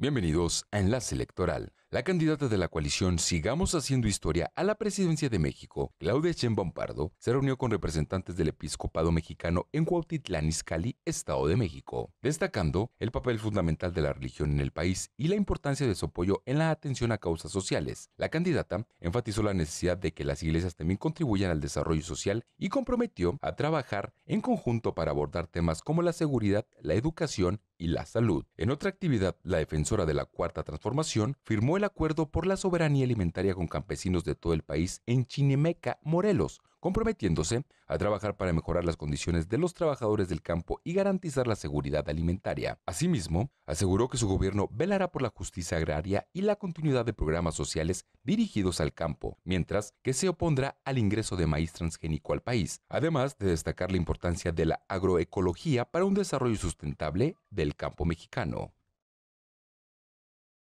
Bienvenidos a Enlace Electoral. La candidata de la coalición Sigamos Haciendo Historia a la presidencia de México, Claudia Sheinbaum Pardo, se reunió con representantes del episcopado mexicano en Cuautitlán Izcalli, Estado de México, destacando el papel fundamental de la religión en el país y la importancia de su apoyo en la atención a causas sociales. La candidata enfatizó la necesidad de que las iglesias también contribuyan al desarrollo social y comprometió a trabajar en conjunto para abordar temas como la seguridad, la educación y la salud. En otra actividad, la defensora de la Cuarta Transformación firmó el acuerdo por la soberanía alimentaria con campesinos de todo el país en Chinemeca, Morelos, comprometiéndose a trabajar para mejorar las condiciones de los trabajadores del campo y garantizar la seguridad alimentaria. Asimismo, aseguró que su gobierno velará por la justicia agraria y la continuidad de programas sociales dirigidos al campo, mientras que se opondrá al ingreso de maíz transgénico al país, además de destacar la importancia de la agroecología para un desarrollo sustentable del campo mexicano.